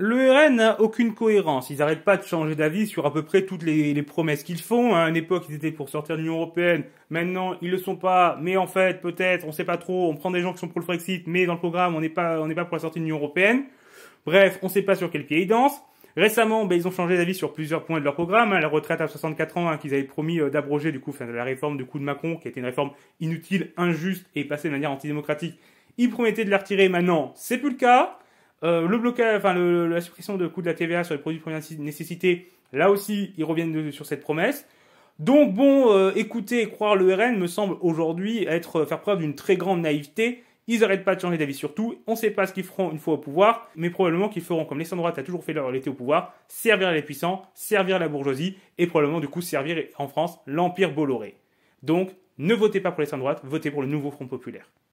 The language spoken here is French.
Le RN n'a aucune cohérence. Ils n'arrêtent pas de changer d'avis sur à peu près toutes les, promesses qu'ils font. Hein. À une époque, ils étaient pour sortir de l'Union Européenne. Maintenant, ils le sont pas. Mais en fait, peut-être, on sait pas trop. On prend des gens qui sont pour le Brexit, mais dans le programme, on n'est pas, on n'est pas pour la sortie de l'Union Européenne. Bref, on sait pas sur quel pied ils dansent. Récemment, ben, ils ont changé d'avis sur plusieurs points de leur programme. Hein. la retraite à 64 ans hein, qu'ils avaient promis euh, d'abroger du coup, de la réforme du coup de Macron, qui était une réforme inutile, injuste et passée de manière antidémocratique. Ils promettaient de la retirer. Maintenant, c'est plus le cas. Euh, le blocage, enfin la suppression de coûts de la TVA sur les produits de première nécessité, là aussi, ils reviennent sur cette promesse. Donc bon, euh, écouter et croire le RN me semble aujourd'hui être euh, faire preuve d'une très grande naïveté. Ils n'arrêtent pas de changer d'avis sur tout. On ne sait pas ce qu'ils feront une fois au pouvoir, mais probablement qu'ils feront comme les droite a toujours fait leur était au pouvoir, servir les puissants, servir la bourgeoisie et probablement du coup servir en France l'empire Bolloré. Donc ne votez pas pour les droite, votez pour le nouveau Front populaire.